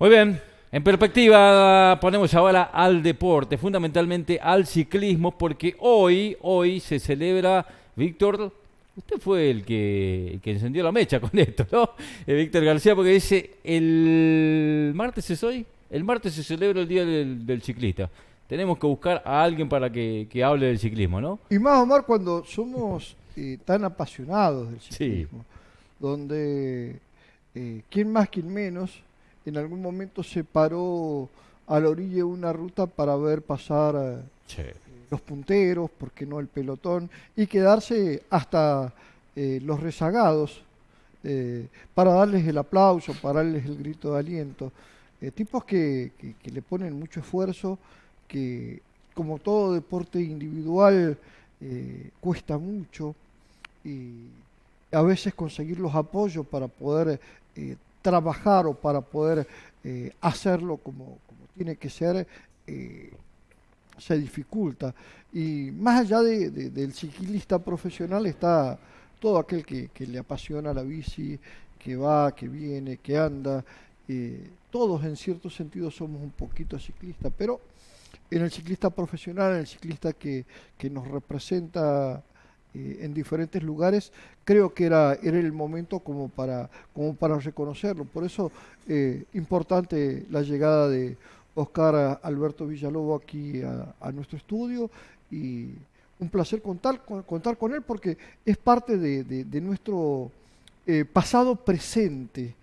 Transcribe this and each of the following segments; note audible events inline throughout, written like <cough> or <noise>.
Muy bien. En perspectiva ponemos ahora al deporte, fundamentalmente al ciclismo, porque hoy, hoy se celebra, Víctor, usted fue el que, que encendió la mecha con esto, ¿no? Eh, Víctor García, porque dice, el martes es hoy, el martes se celebra el Día del, Ciclista. Tenemos que buscar a alguien para que, hable del ciclismo, ¿no? Y más, o Omar, cuando somos eh, tan apasionados del ciclismo, donde eh, quien más, quién menos en algún momento se paró a la orilla de una ruta para ver pasar eh, los punteros, porque no el pelotón, y quedarse hasta eh, los rezagados eh, para darles el aplauso, para darles el grito de aliento. tipos que, que, le ponen mucho esfuerzo, que como todo deporte individual cuesta mucho y a veces conseguir los apoyos para poder trabajar o para poder eh, hacerlo como, como, tiene que ser, eh, se dificulta. Y más allá del ciclista profesional está todo aquel que, le apasiona la bici, que va, que viene, que anda. Eh, todos en cierto sentido somos un poquito ciclistas, pero en el ciclista profesional, en el ciclista que, que nos representa eh, en diferentes lugares, creo que era, era el momento como para, como para reconocerlo. Por eso, eh, importante la llegada de Oscar Alberto Villalobo aquí a, nuestro estudio y un placer contar, contar con él porque es parte de, nuestro eh, pasado presente,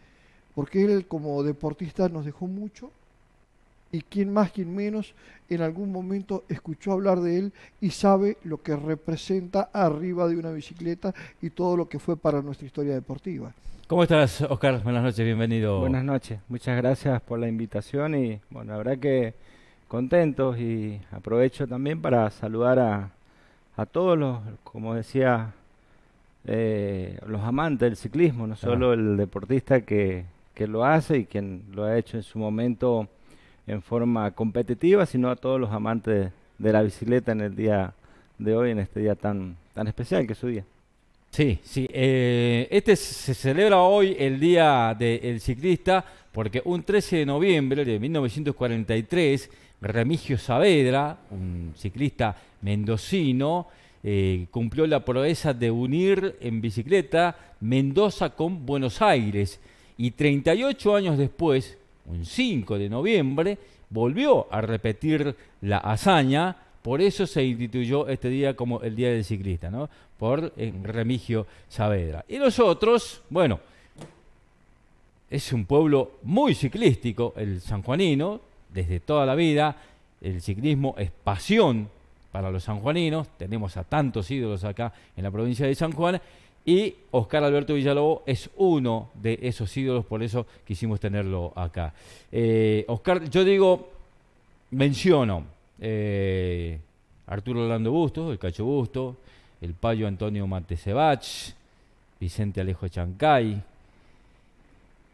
porque él como deportista nos dejó mucho y quien más, quien menos, en algún momento escuchó hablar de él y sabe lo que representa arriba de una bicicleta y todo lo que fue para nuestra historia deportiva. ¿Cómo estás, Oscar? Buenas noches, bienvenido. Buenas noches, muchas gracias por la invitación y bueno, habrá que contentos y aprovecho también para saludar a, todos los, como decía, eh, los amantes del ciclismo, no ah. solo el deportista que, que lo hace y quien lo ha hecho en su momento en forma competitiva, sino a todos los amantes de la bicicleta en el día de hoy, en este día tan, tan especial que es su día. Sí, sí. Eh, este se celebra hoy el Día del Ciclista porque un 13 de noviembre de 1943, Remigio Saavedra, un ciclista mendocino, eh, cumplió la proeza de unir en bicicleta Mendoza con Buenos Aires. Y 38 años después, un 5 de noviembre, volvió a repetir la hazaña. Por eso se instituyó este día como el Día del Ciclista, ¿no? Por eh, Remigio Saavedra. Y nosotros, bueno, es un pueblo muy ciclístico, el sanjuanino, desde toda la vida. El ciclismo es pasión para los sanjuaninos. Tenemos a tantos ídolos acá en la provincia de San Juan. Y Oscar Alberto Villalobo es uno de esos ídolos, por eso quisimos tenerlo acá. Eh, Oscar, yo digo, menciono eh, Arturo Orlando Bustos, el Cacho Busto, el Payo Antonio Matecebach, Vicente Alejo Chancay,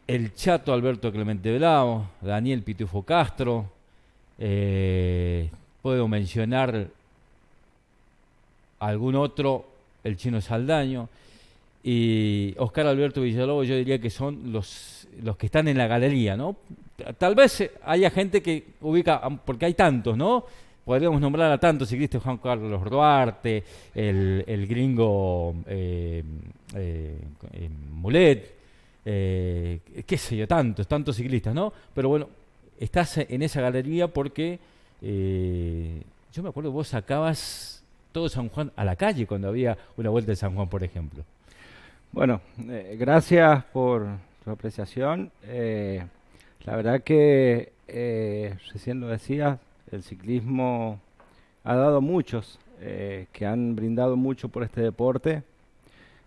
el Chato Alberto Clemente Velao, Daniel Pitufo Castro, eh, puedo mencionar algún otro, el Chino Saldaño y Oscar Alberto Villalobos, yo diría que son los, los que están en la galería, ¿no? Tal vez eh, haya gente que ubica, porque hay tantos, ¿no? Podríamos nombrar a tantos ciclistas, Juan Carlos Duarte, el, el gringo eh, eh, eh Mulet, qué sé yo, tantos, tantos ciclistas, ¿no? Pero bueno, estás en esa galería porque yo me acuerdo vos sacabas todo San Juan a la calle cuando había una vuelta de San Juan, por ejemplo. Bueno, eh, gracias por tu apreciación. Eh, la verdad que, eh, recién lo decía el ciclismo ha dado muchos que han brindado mucho por este deporte.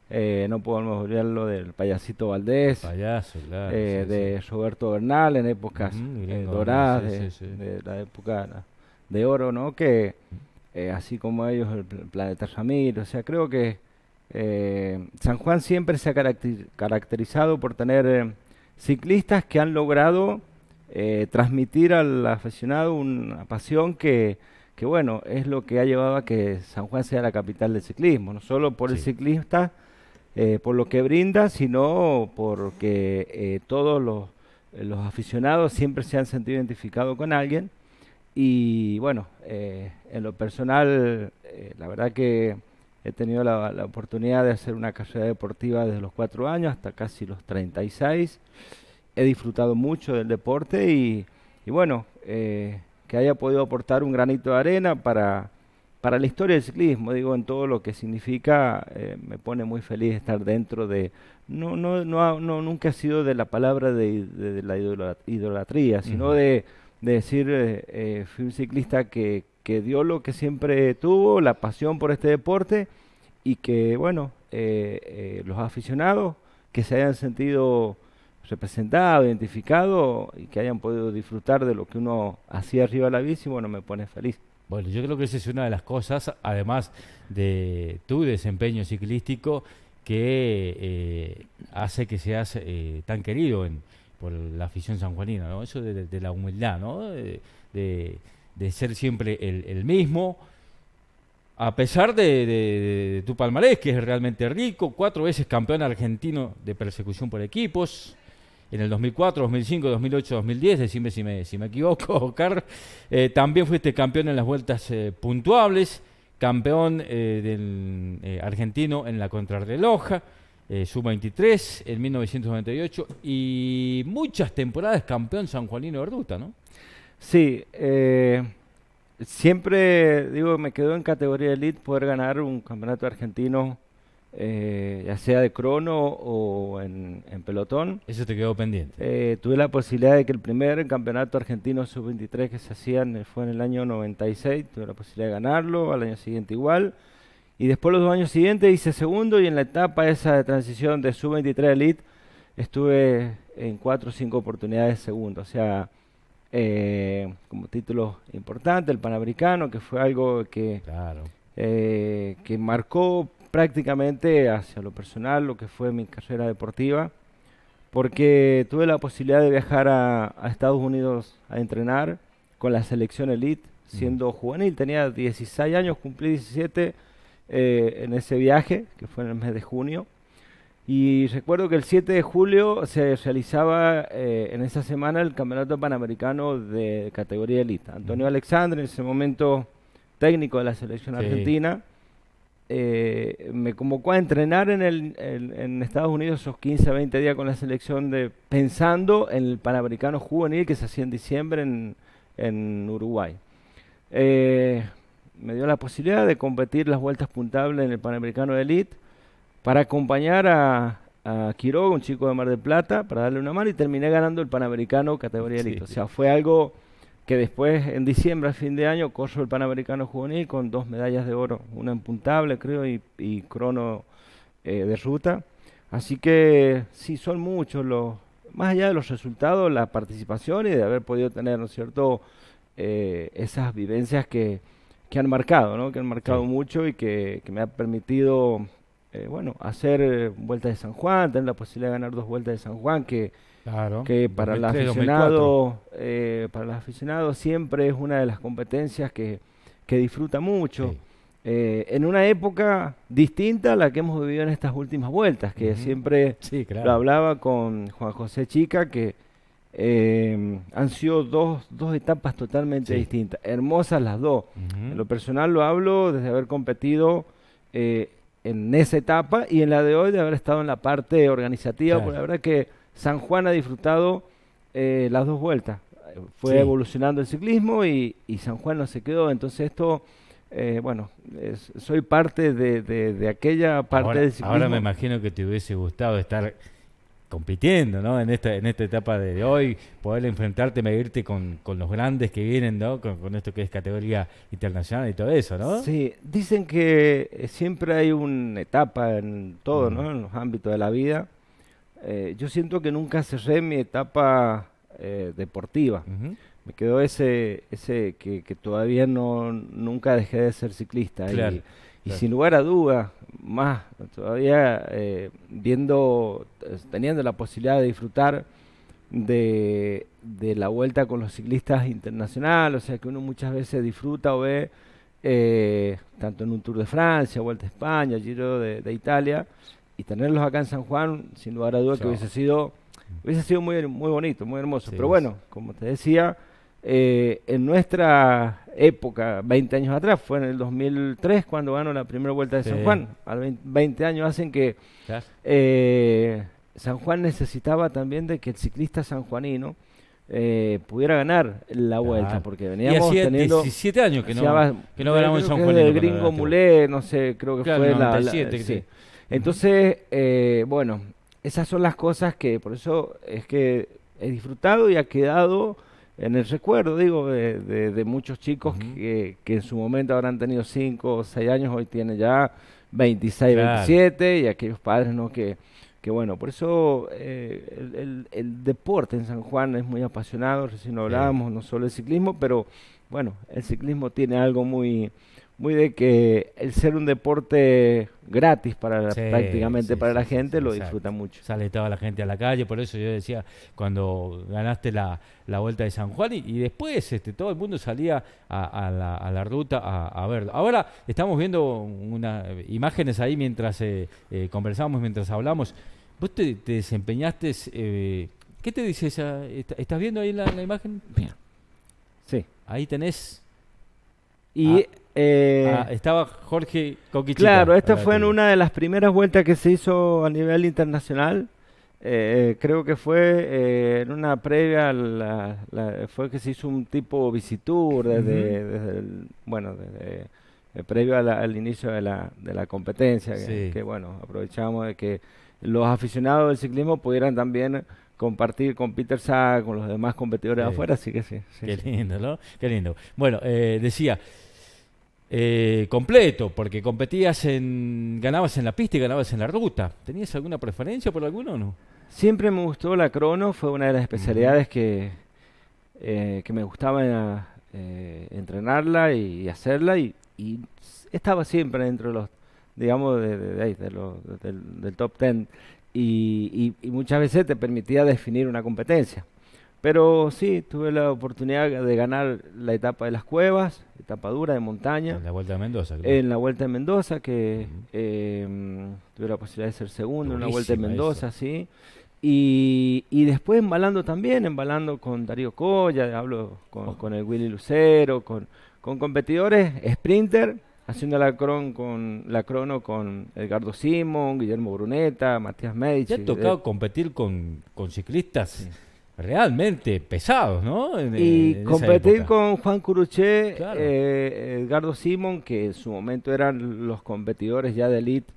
no podemos olvidarlo del payasito Valdés, de Roberto Bernal en épocas doradas, de, la época de oro, ¿no? Que así como ellos, el planeta Ramiro, o sea, creo que eh, San Juan siempre se ha caracterizado por tener eh, ciclistas que han logrado eh, transmitir al aficionado una pasión que, bueno, es lo que ha llevado a que San Juan sea la capital del ciclismo, no solo por el ciclista, por lo que brinda, sino porque todos los, aficionados siempre se han sentido identificados con alguien. Y bueno, en lo personal, la verdad que He tenido la, oportunidad de hacer una carrera deportiva desde los 4 años hasta casi los 36. He disfrutado mucho del deporte y, bueno, eh, que haya podido aportar un granito de arena para, para la historia del ciclismo, digo, en todo lo que significa, eh, me pone muy feliz estar dentro de... No, no, no, nunca ha sido de la palabra de, la idolatría, sino de, decir, eh, fui un ciclista que, que dio lo que siempre tuvo, la pasión por este deporte y que, bueno, eh, eh, los aficionados que se hayan sentido representados, identificados y que hayan podido disfrutar de lo que uno hacía arriba de la bici, bueno, me pone feliz. Bueno, yo creo que esa es una de las cosas, además de tu desempeño ciclístico, que eh, hace que seas tan querido en, por la afición sanjuanina, ¿no? Eso de, la humildad, ¿no? de de ser siempre el, mismo, a pesar de, tu palmarés, que es realmente rico, cuatro veces campeón argentino de persecución por equipos, en el 2004, 2005, 2008, 2010, decime si me, equivoco, <laughs> Car, eh, también fuiste campeón en las vueltas eh, puntuables, campeón eh, argentino en la contrarreloja, sub-23 en 1998 y muchas temporadas campeón sanjuanino de ¿no? Sí, eh, siempre digo, me quedo en categoría elite poder ganar un campeonato argentino, eh, ya sea de crono o en, pelotón. Eso te quedó pendiente. Eh, tuve la posibilidad de que el primer campeonato argentino sub-23 que se hacían fue en el año 96, tuve la posibilidad de ganarlo, al año siguiente igual. Y después los dos años siguientes hice segundo y en la etapa esa de transición de sub-23 elite estuve en cuatro o cinco oportunidades segundo. O sea, eh, como título importante, el Panamericano, que fue algo que, eh, que marcó prácticamente hacia lo personal lo que fue mi carrera deportiva, porque tuve la posibilidad de viajar a, Estados Unidos a entrenar con la selección elite, siendo juvenil, tenía 16 años, cumplí 17 eh, en ese viaje, que fue en el mes de junio. Y recuerdo que el 7 de julio se realizaba eh, en esa semana el Campeonato Panamericano de categoría elite. Antonio Alexandre, en ese momento técnico de la selección argentina, eh, me convocó a entrenar en, Estados Unidos esos 15, 20 días con la selección, de, pensando en el Panamericano Juvenil que se hacía en diciembre en, Uruguay. Eh, me dio la posibilidad de competir las vueltas puntables en el Panamericano Elite para acompañar a, Quiroga, un chico de Mar del Plata, para darle una mano y terminé ganando el Panamericano categoría de elite. O sea, fue algo que después, en diciembre, a fin de año, corro el Panamericano Juvenil con dos medallas de oro, una impuntable, creo, y, crono eh, de ruta. Así que sí, son muchos los, más allá de los resultados, la participación y de haber podido tener, ¿no es cierto?, eh, esas vivencias que, han marcado, ¿no?, que han marcado mucho y que, que me ha permitido eh, bueno, hacer eh, vueltas de San Juan, tener la posibilidad de ganar dos vueltas de San Juan, que, claro, que para, el aficionado, eh, para los aficionados siempre es una de las competencias que, que disfruta mucho. en una época distinta a la que hemos vivido en estas últimas vueltas, que siempre lo hablaba con Juan José Chica, que em, han sido dos, dos etapas totalmente distintas, hermosas las dos. En lo personal lo hablo desde haber competido eh, en esa etapa y en la de hoy de haber estado en la parte organizativa, porque la verdad que San Juan ha disfrutado eh, las dos vueltas. Fue evolucionando el ciclismo y, San Juan no se quedó. Entonces esto, eh, bueno, soy parte de, aquella parte del ciclismo. Ahora me imagino que te hubiese gustado estar compitiendo, ¿no? En esta, en esta etapa de hoy, poder enfrentarte, medirte con, los grandes que vienen, Con, esto que es categoría internacional y todo eso, ¿no? Sí, dicen que eh, siempre hay una etapa en todo, ¿no? Mm. En los ámbitos de la vida. Eh, yo siento que nunca cerré mi etapa eh, deportiva. Me quedó ese, ese que, que, todavía no, nunca dejé de ser ciclista. Y sin lugar a duda más todavía eh, viendo, eh, teniendo la posibilidad de disfrutar de, de, la vuelta con los ciclistas internacionales, o sea que uno muchas veces disfruta o ve, eh, tanto en un Tour de Francia, Vuelta a España, Giro de, Italia, y tenerlos acá en San Juan, sin lugar a duda que hubiese sido, hubiese sido muy, muy bonito, muy hermoso. Pero bueno, como te decía, eh, en nuestra época, 20 años atrás, fue en el 2003 cuando ganó la primera vuelta de San Juan. 20 años hacen que eh, San Juan necesitaba también de que el ciclista sanjuanino eh, pudiera ganar la vuelta, porque veníamos teniendo 17 años que no, en San Juan. El gringo Mulé, no sé, creo que fue la, Entonces, bueno, esas son las cosas que por eso es que he disfrutado y ha quedado en el recuerdo, digo, de, de, muchos chicos que, que, en su momento habrán tenido cinco o 6 años, hoy tiene ya veintiséis, veintisiete 27, y aquellos padres, ¿no? Que, que bueno, por eso eh, el, el, deporte en San Juan es muy apasionado, recién hablábamos, no solo el ciclismo, pero bueno, el ciclismo tiene algo muy muy de que el ser un deporte gratis para prácticamente para la gente lo disfruta mucho. Sale toda la gente a la calle, por eso yo decía cuando ganaste la, vuelta de San Juan y, después este, todo el mundo salía a, la, a la, ruta a, verlo. Ahora estamos viendo unas imágenes ahí mientras eh, eh, conversamos, mientras hablamos. Vos te, desempeñaste, eh, ¿qué te dices esa? ¿Estás viendo ahí la, imagen? Mira. Sí. Ahí tenés. Y ah. Eh, ah, estaba Jorge Coquichita. Claro, esta fue en una de las primeras vueltas que se hizo a nivel internacional. Eh, creo que fue eh, en una previa, fue que se hizo un tipo visitur desde, bueno, desde, previo al inicio de la, de la competencia, que, bueno, aprovechamos de que los aficionados del ciclismo pudieran también compartir con Peter Sack, con los demás competidores afuera, así que sí. sí Qué lindo, ¿no? Qué lindo. Bueno, decía... Eh, completo, porque competías en, ganabas en la pista y ganabas en la ruta. ¿Tenías alguna preferencia por alguno o no? Siempre me gustó la crono, fue una de las especialidades que, eh, que me gustaba eh, entrenarla y, hacerla y, estaba siempre dentro de los, digamos, de, del, top ten y, muchas veces te permitía definir una competencia. Pero sí, tuve la oportunidad de ganar la etapa de las cuevas, etapa dura de montaña. En la Vuelta de Mendoza. En la Vuelta de Mendoza, que em, tuve la posibilidad de ser segundo en la Vuelta de Mendoza, sí. Y, después embalando también, embalando con Darío Colla, hablo oh. con, el Willy Lucero, con, con competidores, sprinter, haciendo la, cron con, la crono con Edgardo Simón, Guillermo Bruneta, Matías Medici. ¿Te ha tocado eh, competir con, con ciclistas? Sí realmente pesados, ¿no? y competir con Juan Curuché, eh, Edgardo Simón que en su momento eran los competidores ya de elite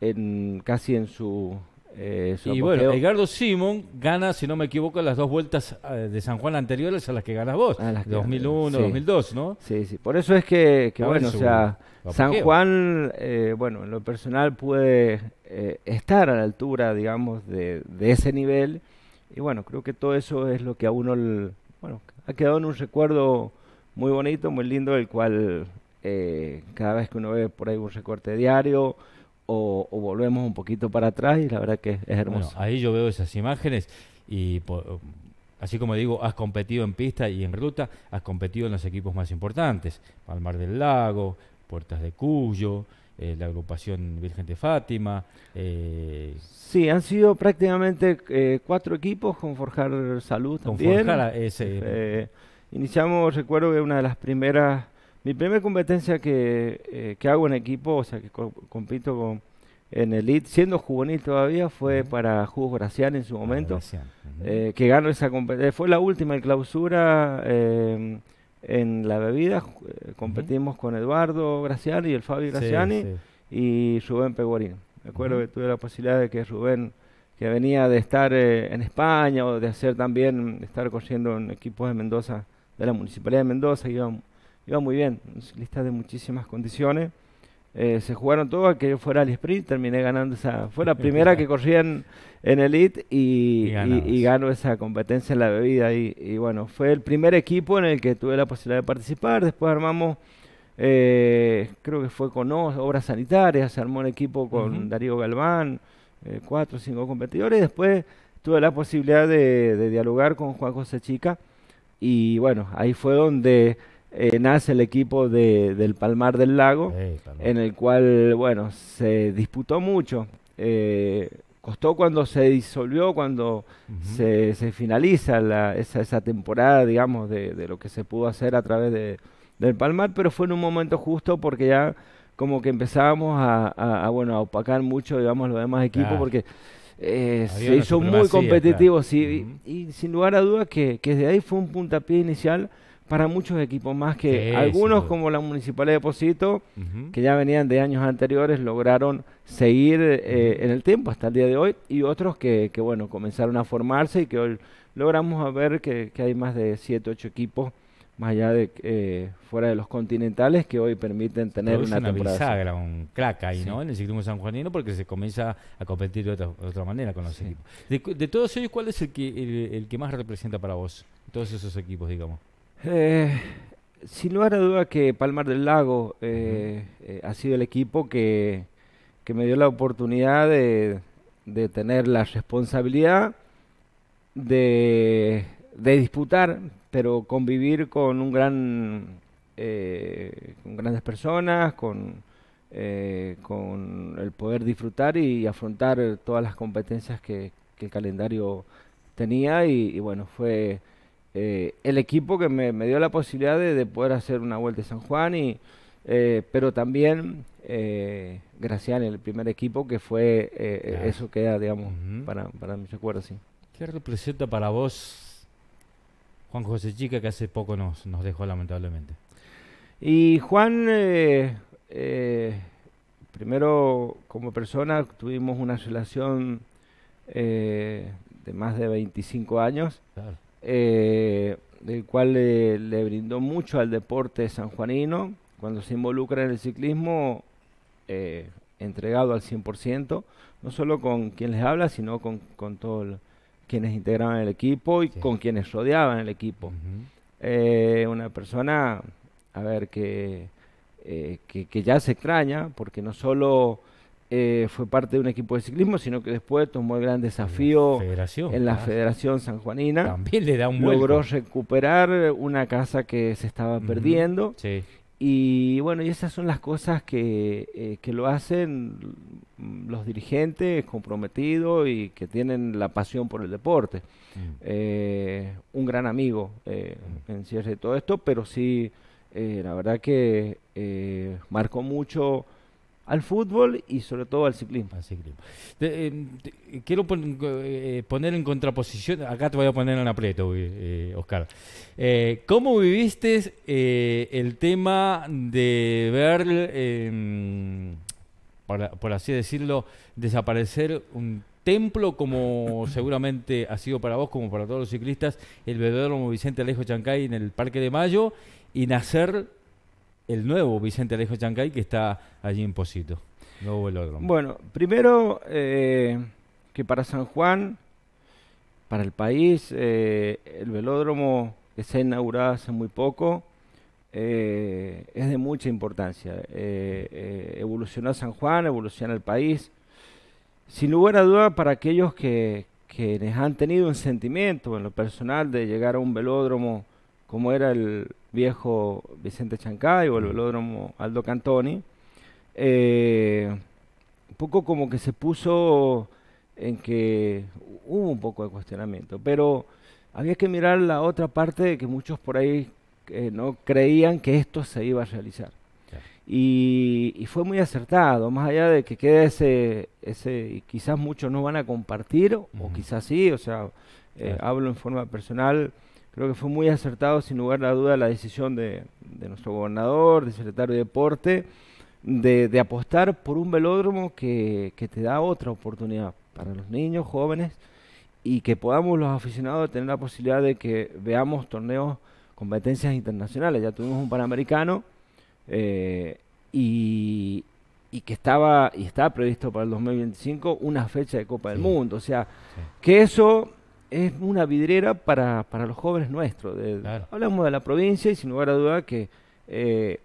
en, casi en su... Eh, y bueno, Edgardo Simón gana, si no me equivoco, las dos vueltas eh, de San Juan anteriores a las que ganas vos, 2001, 2002, ¿no? Sí, sí, por eso es que, bueno, o sea, San Juan, eh, bueno, en lo personal puede estar a la altura, digamos, de ese nivel y bueno, creo que todo eso es lo que a uno, ha quedado en un recuerdo muy bonito, muy lindo, el cual eh, cada vez que uno ve por ahí un recorte diario o, volvemos un poquito para atrás y la verdad que es hermoso. ahí yo veo esas imágenes y así como digo, has competido en pista y en ruta, has competido en los equipos más importantes, Palmar del Lago, Puertas de Cuyo, eh, la agrupación Virgen de Fátima. Eh, sí, han sido prácticamente eh, cuatro equipos con Forjar Salud con Forjar ah, ese. iniciamos, recuerdo que una de las primeras, mi primera competencia que, hago en equipo, o sea, que compito con, en Elite, siendo juvenil todavía, fue para Jugos Gracián en su momento, que ganó esa competencia. Fue la última en clausura en la bebida eh, competimos con Eduardo Graciani y el Fabio Graciani y Rubén Peguarín. Me acuerdo que tuve la posibilidad de que Rubén, que venía de estar eh, en España o de hacer también, estar corriendo en equipos de Mendoza, de la Municipalidad de Mendoza, iba, iba muy bien, listas de muchísimas condiciones. Eh, se jugaron todo a que yo fuera al sprint, terminé ganando esa, fue la primera que corrían en, el Elite y, ganó esa competencia en la bebida y, bueno, fue el primer equipo en el que tuve la posibilidad de participar, después armamos, eh, creo que fue con Obras Sanitarias, se armó un equipo con Darío Galván, eh, cuatro o cinco competidores, después tuve la posibilidad de, de dialogar con Juan José Chica y bueno, ahí fue donde eh, nace el equipo de, del Palmar del Lago, en el cual, bueno, se disputó mucho. Eh, costó cuando se disolvió, cuando se, finaliza esa, esa, temporada, digamos, de, lo que se pudo hacer a través de, del Palmar, pero fue en un momento justo porque ya como que empezábamos a, bueno, a opacar mucho, digamos, los demás equipos, porque eh, se hizo muy competitivo, y, sin lugar a dudas que, que desde ahí fue un puntapié inicial para muchos equipos más que algunos, como la Municipal de Posito, que ya venían de años anteriores, lograron seguir eh, en el tiempo hasta el día de hoy, y otros que, que bueno, comenzaron a formarse y que hoy logramos ver que, hay más de 7, 8 equipos más allá de eh, fuera de los continentales que hoy permiten tener una, una temporada. bisagra, un crack ahí, ¿no? En el ciclismo sanjuanino porque se comienza a competir de otra, manera con los equipos. De, todos ellos, ¿cuál es el que el que más representa para vos? Todos esos equipos, digamos. Eh, sin lugar a duda que Palmar del Lago eh, eh, ha sido el equipo que, me dio la oportunidad de, tener la responsabilidad de, disputar, pero convivir con un gran, eh, con grandes personas, con, con el poder disfrutar y, afrontar todas las competencias que, el calendario tenía y bueno, fue eh, el equipo que me, me, dio la posibilidad de, de, poder hacer una vuelta de San Juan, y, eh, pero también eh, el primer equipo, que fue, eh, eso eso queda, digamos, para, para mis recuerdos, sí. ¿Qué representa para vos Juan José Chica, que hace poco nos, nos dejó lamentablemente? Y Juan, primero como persona, tuvimos una relación de más de 25 años eh, el cual le, brindó mucho al deporte sanjuanino. Cuando se involucra en el ciclismo, eh, entregado al 100%, no solo con quien les habla, sino con, todos quienes integraban el equipo y con quienes rodeaban el equipo. Eh, una persona, a ver, eh, que, que ya se extraña, porque no solo... Eh, fue parte de un equipo de ciclismo, sino que después tomó el gran desafío en la Federación Sanjuanina. También le da un Logró recuperar una casa que se estaba perdiendo. Sí. Y bueno, y esas son las cosas eh, que, lo hacen los dirigentes comprometidos y que tienen la pasión por el deporte. Mm. Eh, un gran amigo mm. en cierre de todo esto, pero sí, la verdad que marcó mucho al fútbol y sobre todo al ciclismo. Em, quiero eh, poner en contraposición, acá te voy a poner en aprieto, eh, eh, Oscar. ¿Cómo viviste el tema de ver, em, por, así decirlo, desaparecer un templo como <coughs> seguramente ha sido para vos, como para todos los ciclistas, el velódromo Vicente Alejo Chancay en el Parque de Mayo y nacer el nuevo Vicente Alejo Chancay que está allí en Posito. Nuevo velódromo. Bueno, primero eh, que para San Juan, para el país, eh, el velódromo que se ha inaugurado hace muy poco eh, es de mucha importancia. evoluciona San Juan, evoluciona el país. Sin lugar a duda, para aquellos que, quienes han tenido un sentimiento en lo personal de llegar a un velódromo como era el, viejo Vicente Chancay o el velódromo mm. Aldo Cantoni, eh, un poco como que se puso en que hubo un poco de cuestionamiento, pero había que mirar la otra parte de que muchos por ahí eh, no creían que esto se iba a realizar. Y, fue muy acertado, más allá de que quede ese, ese y quizás muchos no van a compartir, o quizás sí, o sea, eh, hablo en forma personal, Creo que fue muy acertado, sin lugar a duda, la decisión de, nuestro gobernador, del secretario de Deporte, de, apostar por un velódromo que, te da otra oportunidad para los niños, jóvenes, y que podamos los aficionados tener la posibilidad de que veamos torneos, competencias internacionales. Ya tuvimos un Panamericano eh, y, que estaba y está previsto para el 2025 una fecha de Copa del Mundo. O sea, que eso es una vidriera para, los jóvenes nuestros. Hablamos de la provincia y sin lugar a duda que eh,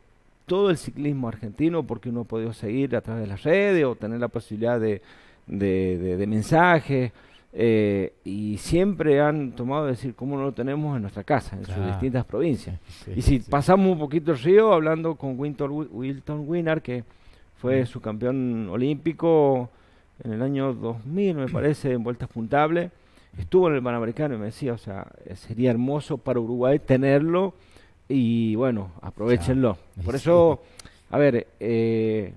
todo el ciclismo argentino, porque uno ha podido seguir a través de las redes o tener la posibilidad de, de, mensajes, eh, y siempre han tomado decir cómo no lo tenemos en nuestra casa, en sus distintas provincias. y si pasamos un poquito el río, hablando con Wilton Winner, que fue su campeón olímpico en el año 2000, me parece, en vueltas puntables estuvo en el Panamericano y me decía, o sea, eh, sería hermoso para Uruguay tenerlo y bueno, aprovechenlo. Por eso, a ver, eh,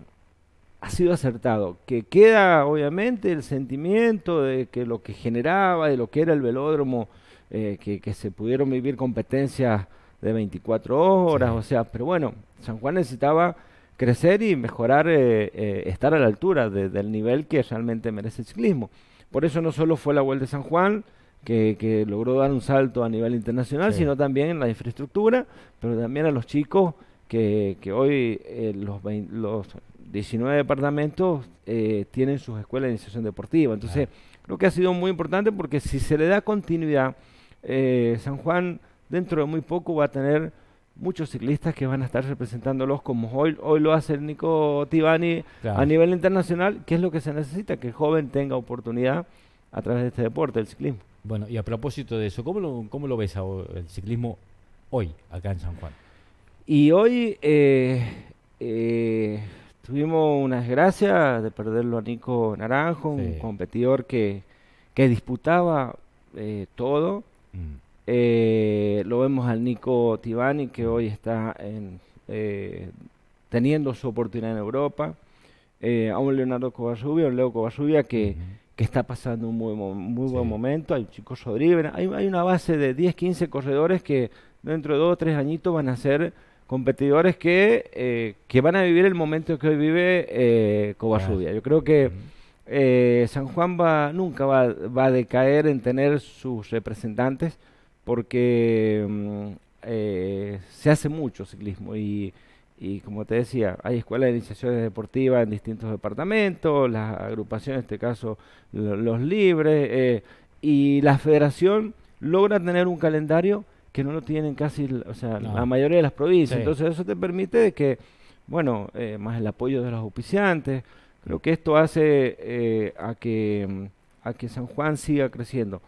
ha sido acertado, que queda obviamente el sentimiento de que lo que generaba, de lo que era el velódromo, eh, que, se pudieron vivir competencias de 24 horas, o sea, pero bueno, San Juan necesitaba crecer y mejorar, estar a la altura del nivel que realmente merece el ciclismo. Por eso no solo fue la Vuelta de San Juan, que, logró dar un salto a nivel internacional, sino también en la infraestructura, pero también a los chicos que, hoy eh, los, los 19 departamentos eh, tienen sus escuelas de iniciación deportiva. Entonces, creo que ha sido muy importante porque si se le da continuidad, eh, San Juan dentro de muy poco va a tener muchos ciclistas que van a estar representándolos como hoy, hoy lo hace Nico Tibani a nivel internacional, que es lo que se necesita, que el joven tenga oportunidad a través de este deporte, el ciclismo. Bueno, y a propósito de eso, ¿cómo lo, lo ves el ciclismo hoy acá en San Juan? Y hoy eh, eh, tuvimos una desgracia de perderlo a Nico Naranjo, un competidor que, que disputaba eh, todo. Mm. Eh, lo vemos al Nico Tibani, que hoy está eh, teniendo su oportunidad en Europa. Eh, a un Leonardo Covasubia, un Leo Covasubia que, que está pasando un muy, buen momento. Hay un Chico Hay, hay una base de 10, 15 corredores que dentro de dos o tres añitos van a ser competidores que, que van a vivir el momento que hoy vive Covasubia. Yo creo que. San Juan va, nunca va, a decaer en tener sus representantes porque mm, eh, se hace mucho ciclismo y, como te decía, hay escuelas de iniciaciones deportivas en distintos departamentos, las agrupaciones, en este caso los libres, eh, y la federación logra tener un calendario que no lo tienen casi, o sea, la mayoría de las provincias. Entonces eso te permite que, bueno, eh, más el apoyo de los auspiciantes, creo que esto hace a que mm, a que San Juan siga creciendo.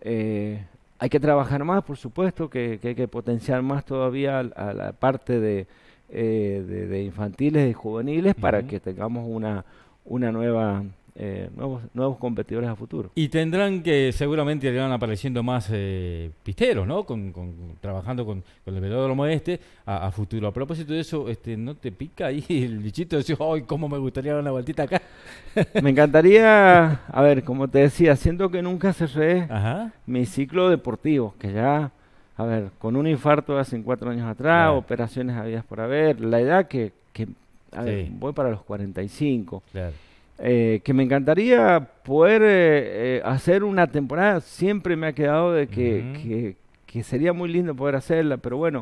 Eh, hay que trabajar más, por supuesto, que, que hay que potenciar más todavía a la parte eh, de, de, infantiles y juveniles para que tengamos una, una nueva eh, nuevos, nuevos competidores a futuro. Y tendrán que, seguramente irán apareciendo más eh, pisteros, ¿no? Con, con, trabajando con, con el velódromo este a, futuro. A propósito de eso, este ¿no te pica ahí <laughs> el bichito de ¡ay, cómo me gustaría dar una vueltita acá! <laughs> me encantaría, a ver, como te decía, siento que nunca cerré Ajá. mi ciclo deportivo, que ya a ver, con un infarto hace cuatro años atrás, operaciones habidas por haber, la edad que, que voy para los 45. Claro. Eh, que me encantaría poder eh, eh, hacer una temporada. Siempre me ha quedado de que, sería muy lindo poder hacerla, pero bueno,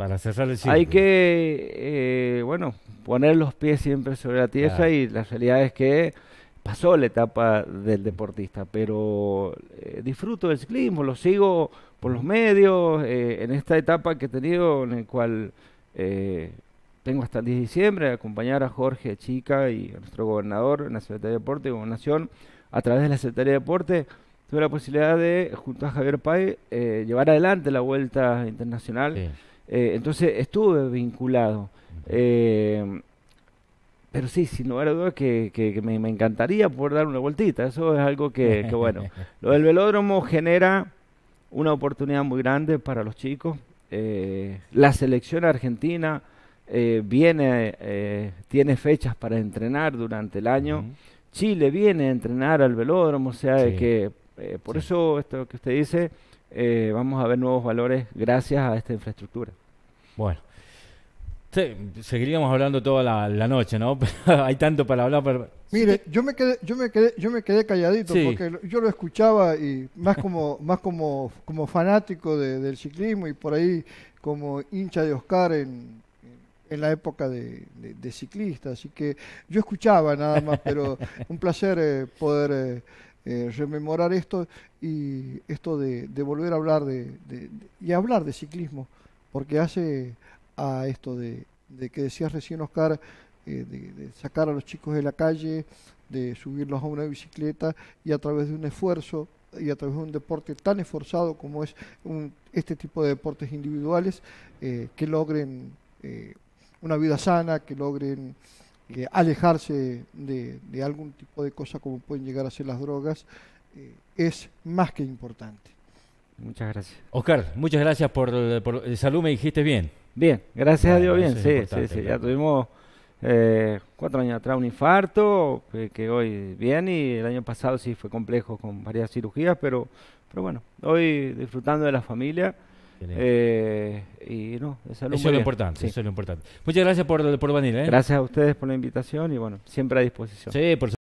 hay que bueno poner los pies siempre sobre la tierra y la realidad es que pasó la etapa del deportista, pero disfruto del ciclismo, lo sigo por los medios, en esta etapa que he tenido en el cual... Eh, tengo hasta el 10 de diciembre de acompañar a Jorge Chica y a nuestro gobernador en la Secretaría de Deporte y Gobernación. A través de la Secretaría de Deporte tuve la posibilidad de, junto a Javier Pay, eh, llevar adelante la vuelta internacional. Eh, entonces estuve vinculado. Eh, pero sí, sin lugar a dudas que, me, encantaría poder dar una vueltita. Eso es algo que bueno. <laughs> Lo del velódromo genera una oportunidad muy grande para los chicos. la selección argentina eh, viene, eh, tiene fechas para entrenar durante el año. Chile viene a entrenar al velódromo, o sea, que eh, por eso esto que usted dice, vamos a ver nuevos valores gracias a esta infraestructura. Bueno. seguiríamos hablando toda la, noche, ¿no? <laughs> Hay tanto para hablar. Pero... Mire, yo me quedé, yo me quedé, yo me quedé calladito porque yo lo escuchaba y más como, <laughs> más como, como fanático del ciclismo y por ahí como hincha de Oscar en, en la época de, de, ciclista. Así que yo escuchaba nada más, pero <laughs> un placer eh, poder eh, eh, rememorar esto y esto de, volver a hablar de, y hablar de ciclismo, porque hace a esto de, que decías recién, Oscar, eh, de sacar a los chicos de la calle, de subirlos a una bicicleta y a través de un esfuerzo y a través de un deporte tan esforzado como es un, este tipo de deportes individuales, que logren eh, una vida sana, que logren eh, alejarse de, algún tipo de cosa como pueden llegar a ser las drogas, eh, es más que importante. Muchas gracias. Oscar, muchas gracias por, el eh, salud, me dijiste bien. Bien, gracias a Dios, bien, sí, sí, sí, ya tuvimos cuatro años atrás un infarto, que, que, hoy bien, y el año pasado sí fue complejo con varias cirugías, pero, pero bueno, hoy disfrutando de la familia. Eh, y eso es lo importante, eso es lo importante. Muchas gracias por, venir. ¿eh? Gracias a ustedes por la invitación y bueno, siempre a disposición. Sí, por